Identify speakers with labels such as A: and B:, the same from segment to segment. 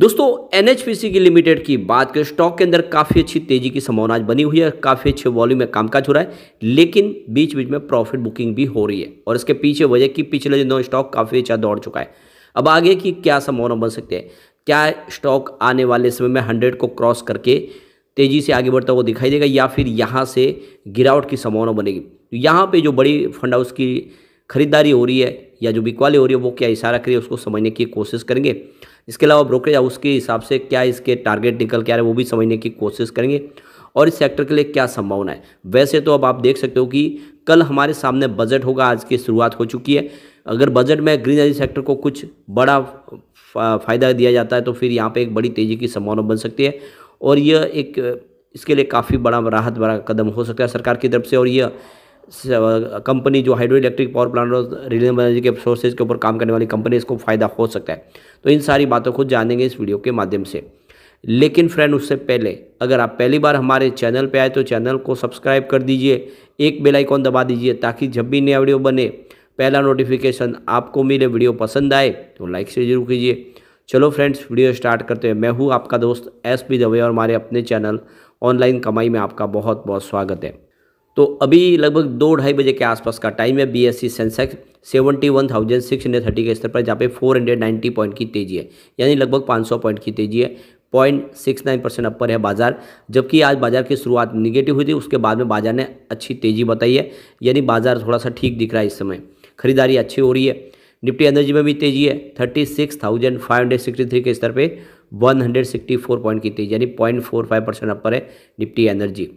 A: दोस्तों N H P C की limited की बात करें स्टॉक के अंदर काफ़ी अच्छी तेजी की संभावना आज बनी हुई है काफ़ी अच्छे वॉल्यूम में कामकाज हो रहा है लेकिन बीच बीच में प्रॉफिट बुकिंग भी हो रही है और इसके पीछे वजह कि पिछले दिनों स्टॉक काफ़ी अच्छा दौड़ चुका है अब आगे की क्या संभावना बन सकती है क्या स्टॉक आने वाले समय में हंड्रेड को क्रॉस करके तेज़ी से आगे बढ़ता हुआ दिखाई देगा या फिर यहाँ से गिरावट की संभावना बनेगी यहाँ पर जो बड़ी फंड हाउस की खरीदारी हो रही है या जो बिकवाली हो रही है वो क्या इशारा करिए उसको समझने की कोशिश करेंगे इसके अलावा ब्रोकरेज हाउस के हिसाब से क्या इसके टारगेट निकल के आ रहे हैं वो भी समझने की कोशिश करेंगे और इस सेक्टर के लिए क्या संभावना है वैसे तो अब आप देख सकते हो कि कल हमारे सामने बजट होगा आज की शुरुआत हो चुकी है अगर बजट में ग्रीन एनर्जी सेक्टर को कुछ बड़ा फ़ायदा दिया जाता है तो फिर यहाँ पर एक बड़ी तेज़ी की संभावना बन सकती है और यह एक इसके लिए काफ़ी बड़ा राहत बड़ा कदम हो सकता है सरकार की तरफ से और यह कंपनी जो हाइड्रो इलेक्ट्रिक पावर प्लांट और रिन्यूएबल एनर्जी के सोर्सेज के ऊपर काम करने वाली कंपनी इसको फ़ायदा हो सकता है तो इन सारी बातों को जानेंगे इस वीडियो के माध्यम से लेकिन फ्रेंड उससे पहले अगर आप पहली बार हमारे चैनल पर आए तो चैनल को सब्सक्राइब कर दीजिए एक बेल आइकॉन दबा दीजिए ताकि जब भी नया वीडियो बने पहला नोटिफिकेशन आपको मिले वीडियो पसंद आए तो लाइक से जरूर कीजिए चलो फ्रेंड्स वीडियो स्टार्ट करते हैं मैं हूँ आपका दोस्त एस पी दवे और हमारे अपने चैनल ऑनलाइन कमाई में आपका बहुत बहुत स्वागत है तो अभी लगभग दो ढाई बजे के आसपास का टाइम है B S E Sensex seventy one thousand six hundred thirty के स्तर पर जहाँ पे फोर हंड्रेड नाइन्टी पॉइंट की तेजी है यानी लगभग पाँच सौ पॉइंट की तेजी है पॉइंट सिक्स नाइन परसेंट अपर है बाजार जबकि आज बाजार की शुरुआत निगेटिव हुई थी उसके बाद में बाजार ने अच्छी तेजी बताई है यानी बाजार थोड़ा सा ठीक दिख रहा है इस समय खरीदारी अच्छी हो रही है निफ्टी एनर्जी में भी तेजी है thirty six thousand five hundred sixty three के स्तर पर one hundred sixty four point की तेजी यानी पॉइंट फोर फाइव परसेंट अपर है निफ्टी एनर्जी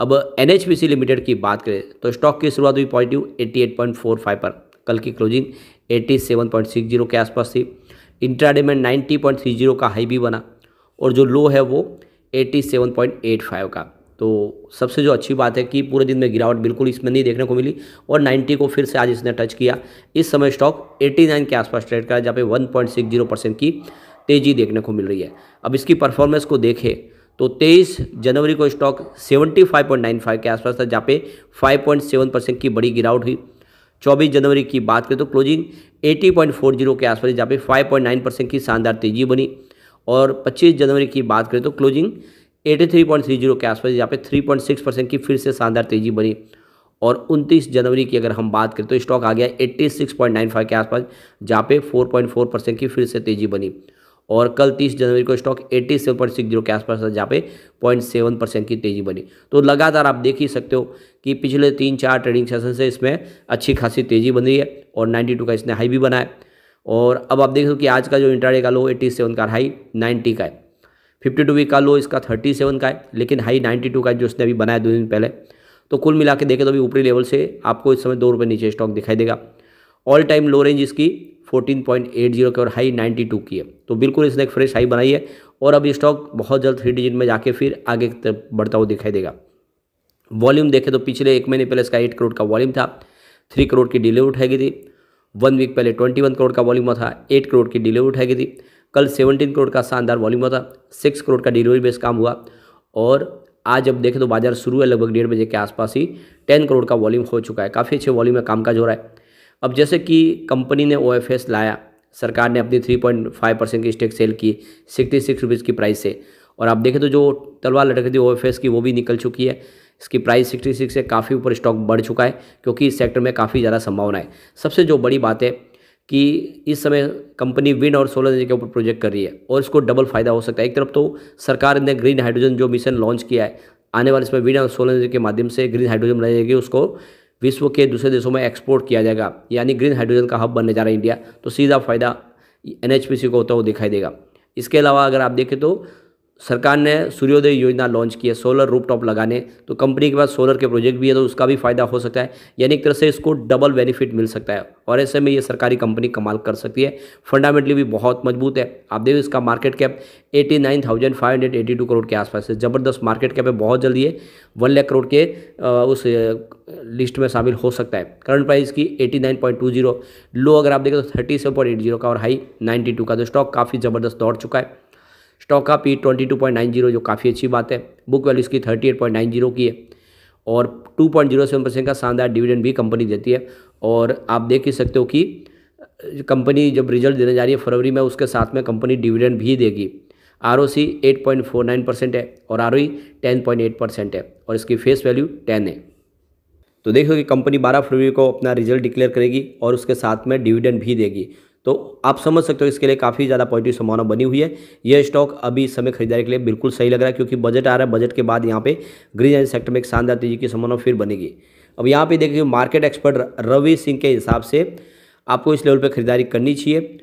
A: अब एन लिमिटेड की बात करें तो स्टॉक की शुरुआत हुई पॉजिटिव 88.45 पर कल की क्लोजिंग 87.60 के आसपास थी इंट्राडे में 90.30 का हाई भी बना और जो लो है वो 87.85 का तो सबसे जो अच्छी बात है कि पूरे दिन में गिरावट बिल्कुल इसमें नहीं देखने को मिली और 90 को फिर से आज इसने टच किया इस समय स्टॉक 89 के आसपास ट्रेड करा जहाँ पे 1.60 परसेंट की तेज़ी देखने को मिल रही है अब इसकी परफॉर्मेंस को देखें तो 23 जनवरी को स्टॉक 75.95 के आसपास था जहाँ पे 5.7 परसेंट की बड़ी गिरावट हुई 24 जनवरी की बात करें तो क्लोजिंग 80.40 के आसपास जहाँ पे 5.9 परसेंट की शानदार तेजी बनी और 25 जनवरी की बात करें तो क्लोजिंग 83.30 के आसपास जहाँ पे 3.6 परसेंट की फिर से शानदार तेजी बनी और 29 जनवरी की अगर हम बात करें तो स्टॉक आ गया 86.95 के आसपास जहाँ पे 4.4 परसेंट की फिर से तेजी बनी और कल 30 जनवरी को स्टॉक 87.60 के आसपास जहाँ पे 0.7 परसेंट की तेज़ी बनी तो लगातार आप देख ही सकते हो कि पिछले तीन चार ट्रेडिंग सेशन से इसमें अच्छी खासी तेज़ी बन रही है और 92 का इसने हाई भी बनाया और अब आप देख सकते हो कि आज का जो इंटरडे का लो 87 का हाई 90 का है टू वीक का लो इसका सेवन का है लेकिन हाई टू का जो इसने अभी बनाया दो दिन पहले तो कुल मिला के देखें तो अभी ऊपरी लेवल से आपको इस समय दो रुपये नीचे स्टॉक दिखाई देगा ऑल टाइम लो रेंज इसकी 14.80 की और हाई 92 की है तो बिल्कुल इसने एक फ्रेश हाई बनाई है और अब स्टॉक बहुत जल्द थ्री डिजिट में जाके फिर आगे बढ़ता हुआ दिखाई देगा वॉल्यूम देखें तो पिछले एक महीने पहले इसका एट करोड़ का वॉल्यूम था थ्री करोड़ की डिलीवरी उठाई गई थी वन वीक पहले ट्वेंटी वन करोड़ का वॉल्यूम था एट करोड़ की डिलीवरी उठाई गई थी कल सेवनटीन करोड़ का शानदार वॉल्यूम था सिक्स करोड़ का डिलीवरी बेस काम हुआ और आज अब देखें तो बाजार शुरू है लगभग डेढ़ बजे के आसपास ही टेन करोड़ का वॉल्यूम हो चुका है काफ़ी अच्छे वॉल्यूम में कामकाज हो रहा है अब जैसे कि कंपनी ने ओ लाया सरकार ने अपनी थ्री पॉइंट फाइव परसेंट की स्टेक सेल की सिक्सटी सिक्स रुपीज़ की प्राइस से और आप देखें तो जो तलवार लटक थी ओ की वो भी निकल चुकी है इसकी प्राइस सिक्सटी सिक्स से काफ़ी ऊपर स्टॉक बढ़ चुका है क्योंकि इस सेक्टर में काफ़ी ज़्यादा संभावना है सबसे जो बड़ी बात है कि इस समय कंपनी विंड और सोलर एनर्जी के ऊपर प्रोजेक्ट कर रही है और इसको डबल फायदा हो सकता है एक तरफ तो सरकार ने ग्रीन हाइड्रोजन जो मिशन लॉन्च किया है आने वाले इसमें विंड और सोलर एनर्जी के माध्यम से ग्रीन हाइड्रोजन जाएगी उसको विश्व के दूसरे देशों में एक्सपोर्ट किया जाएगा यानी ग्रीन हाइड्रोजन का हब बनने जा रहा है इंडिया तो सीधा फायदा एन को होता हुआ दिखाई देगा इसके अलावा अगर आप देखें तो सरकार ने सूर्योदय योजना लॉन्च की है सोलर रूपटॉप लगाने तो कंपनी के पास सोलर के प्रोजेक्ट भी है तो उसका भी फायदा हो सकता है यानी एक तरह से इसको डबल बेनिफिट मिल सकता है और ऐसे में ये सरकारी कंपनी कमाल कर सकती है फंडामेंटली भी बहुत मजबूत है आप देखिए इसका market cap eighty nine thousand five hundred eighty two crore के आसपास है ज़बरदस्त मार्केट कैप है बहुत जल्दी है वन लाख करोड़ के उस लिस्ट में शामिल हो सकता है करंट प्राइस की eighty nine point two zero low अगर आप देखें तो thirty seven point eight zero का और हाई नाइन्टी टू का तो स्टॉक काफ़ी ज़बरदस्त दौड़ चुका है स्टॉक का PE twenty two point nine zero जो काफ़ी अच्छी बात है बुक वैल्यू इसकी thirty eight point nine zero की है और two point zero seven percent का शानदार डिविडेंड भी कंपनी देती है और आप देख ही सकते हो कि कंपनी जब रिजल्ट देने जा रही है फरवरी में उसके साथ में कंपनी डिविडेंड भी देगी R O C eight point four nine percent है और R O E ten point eight percent है और इसकी फेस वैल्यू टेन है तो देखो कि कंपनी 12 फरवरी को अपना रिजल्ट डिक्लेयर करेगी और उसके साथ में डिविडेंड भी देगी तो आप समझ सकते हो इसके लिए काफ़ी ज़्यादा पॉजिटिव संभावना बनी हुई है यह स्टॉक अभी इस समय खरीदारी के लिए बिल्कुल सही लग रहा है क्योंकि बजट आ रहा है बजट के बाद यहाँ पे ग्रीन एनर्जी सेक्टर में एक शानदार तेजी की संभावना फिर बनेगी अब यहाँ पे देखिए मार्केट एक्सपर्ट रवि सिंह के हिसाब से आपको इस लेवल पर खरीदारी करनी चाहिए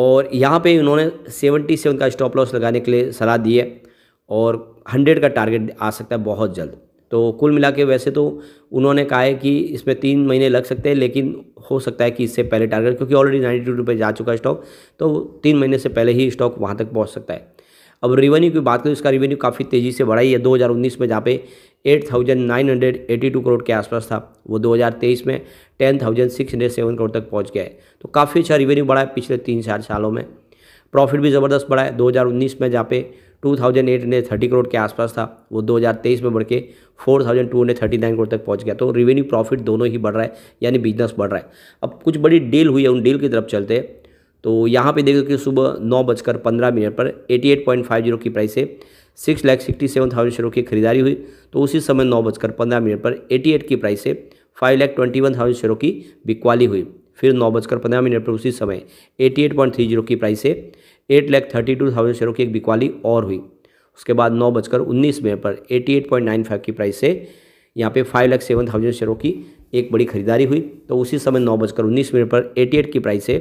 A: और यहाँ पर इन्होंने सेवेंटी सेवन का स्टॉप लॉस लगाने के लिए सलाह दी है और हंड्रेड का टारगेट आ सकता है बहुत जल्द तो कुल मिला के वैसे तो उन्होंने कहा है कि इसमें तीन महीने लग सकते हैं लेकिन हो सकता है कि इससे पहले टारगेट क्योंकि ऑलरेडी नाइन्टी टू रुपये जा चुका है स्टॉक तो तीन महीने से पहले ही स्टॉक वहाँ तक पहुँच सकता है अब रेवेन्यू की बात करें इसका रेवेन्यू काफ़ी तेज़ी से बढ़ाई है 2019 में जहाँ पे 8,982 करोड़ के आसपास था वो 2023 में 10,607 करोड़ तक पहुंच गया है तो काफ़ी अच्छा रेवेन्यू बढ़ा है पिछले तीन चार सालों में प्रॉफिट भी ज़बरदस्त बढ़ा है 2019 में जहाँ पे 2008 ने 30 करोड़ के आसपास था वो 2023 में बढ़ के नाइन करोड़ तक पहुंच गया तो रेवेन्यू प्रॉफिट दोनों ही बढ़ रहा है यानी बिजनेस बढ़ रहा है अब कुछ बड़ी डील हुई है उन डील की तरफ चलते हैं तो यहाँ पे देखो कि सुबह नौ बजकर पंद्रह मिनट पर 88.50 की प्राइस से six lakh sixty seven thousand शेयरों की खरीदारी हुई तो उसी समय नौ बजकर पंद्रह मिनट पर 88 की प्राइस से five lakh twenty one thousand शेयरों की बिकवाली हुई फिर नौ बजकर पंद्रह मिनट पर उसी समय 88.30 की प्राइस से eight lakh thirty two thousand शेयरों की एक बिकवाली और हुई उसके बाद नौ बजकर उन्नीस में पर eighty eight point nine five की प्राइस से यहाँ पे फाइव लाख सेवन थाउजेंड शेयरों की एक बड़ी खरीदारी हुई तो उसी समय नौ बजकर उन्नीस मिनट पर एटी एट की प्राइस से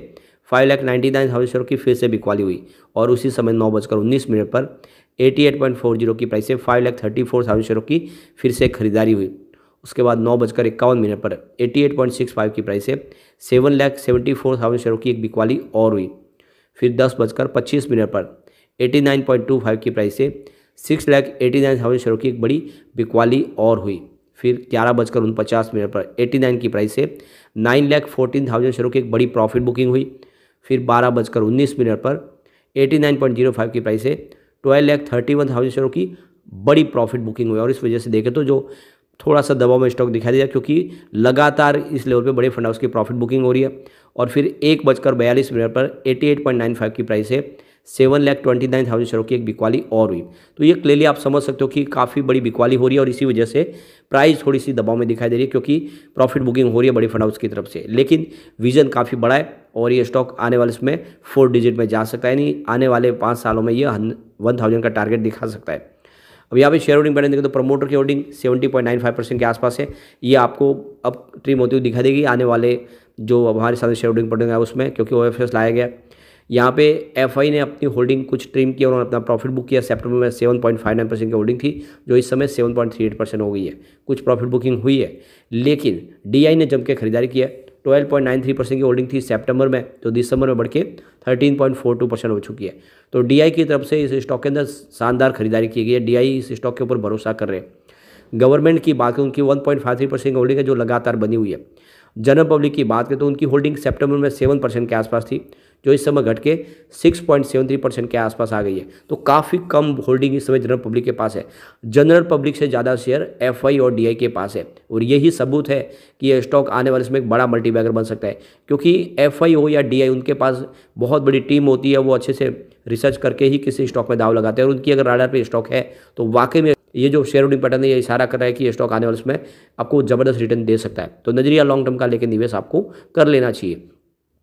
A: five lakh ninety nine thousand शेयरों की फिर से बिकवाली हुई और उसी समय नौ बजकर उन्नीस मिनट पर eighty eight point four zero की प्राइस से five lakh thirty four thousand शेयरों की फिर से खरीदारी हुई उसके बाद नौ बजकर इक्यावन मिनट पर eighty eight point six five की प्राइस से seven lakh seventy four thousand शेयरों की एक बिकवाली और हुई फिर दस बजकर पच्चीस मिनट पर eighty nine point two five की प्राइस से six lakh eighty nine thousand शेयरों की एक बड़ी बिकवाली और हुई फिर ग्यारह बजकर उन पचास मिनट पर एटी नाइन की प्राइस से नाइन लैख फोर्टीन थाउजेंड शेयरों की एक बड़ी प्रॉफिट बुकिंग हुई फिर बारह बजकर उन्नीस मिनट पर eighty nine point zero five की प्राइस से twelve lakh thirty one thousand शेयरों की बड़ी प्रॉफिट बुकिंग हुई और इस वजह से देखें तो जो थोड़ा सा दबाव में स्टॉक दिखाई दिया क्योंकि लगातार इस लेवल पे बड़े फंड हाउस की प्रॉफिट बुकिंग हो रही है और फिर एक बजकर बयालीस मिनट पर 88.95 की प्राइस है seven lakh twenty nine thousand शेयरों की एक बिकवाली और हुई तो ये क्लियरली आप समझ सकते हो कि काफ़ी बड़ी बिकवाली हो रही है और इसी वजह से प्राइस थोड़ी सी दबाव में दिखाई दे रही है क्योंकि प्रॉफिट बुकिंग हो रही है बड़े फंड हाउस की तरफ से लेकिन विजन काफ़ी बड़ा है और ये स्टॉक आने वाले इसमें फोर डिजिट में जा सकता है यानी आने वाले पाँच सालों में ये वन थाउजेंड का टारगेट दिखा सकता है अब यहाँ पे शेयर होल्डिंग बैलेंस देखें तो प्रमोटर की holding seventy point nine five percent के आसपास है ये आपको अब ट्रीम होती हुई दिखाई देगी आने वाले जो हमारे साथ शेयर होल्डिंग पड़ेगा उसमें क्योंकि ओ लाया गया यहाँ पे एफ ने अपनी होल्डिंग कुछ ट्रीम किया उन्होंने अपना प्रॉफिट बुक किया सेप्टेम्बर में seven point five nine percent की होल्डिंग थी जो इस समय seven point three eight percent हो गई है कुछ प्रॉफिट बुकिंग हुई है लेकिन डी ने जम के खरीदारी किया 12.93 परसेंट की होल्डिंग थी सितंबर में तो दिसंबर में बढ़ के 13.42 परसेंट हो चुकी है तो डीआई की तरफ से इस स्टॉक के अंदर शानदार खरीदारी की गई है डीआई इस स्टॉक के ऊपर भरोसा कर रहे हैं गवर्नमेंट की बात करें उनकी 1.53 परसेंट की होल्डिंग है जो लगातार बनी हुई है जनरल पब्लिक की बात करें तो उनकी होल्डिंग सेप्टेम्बर में सेवन परसेंट के आसपास थी जो इस समय घट के six point seven three percent के आसपास आ गई है तो काफ़ी कम होल्डिंग इस समय जनरल पब्लिक के पास है जनरल पब्लिक से ज़्यादा शेयर एफ और डी के पास है और यही सबूत है कि यह स्टॉक आने वाले समय एक बड़ा मल्टीबैगर बन सकता है क्योंकि एफ हो या डी उनके पास बहुत बड़ी टीम होती है वो अच्छे से रिसर्च करके ही किसी स्टॉक में दाव लगाते हैं और उनकी अगर राडर पे स्टॉक है तो वाकई में ये जो शेयर होल्डिंग पैटर्न है ये इशारा कर रहा है कि ये स्टॉक आने वाले उसमें आपको ज़बरदस्त रिटर्न दे सकता है तो नजरिया लॉन्ग टर्म का लेकर निवेश आपको कर लेना चाहिए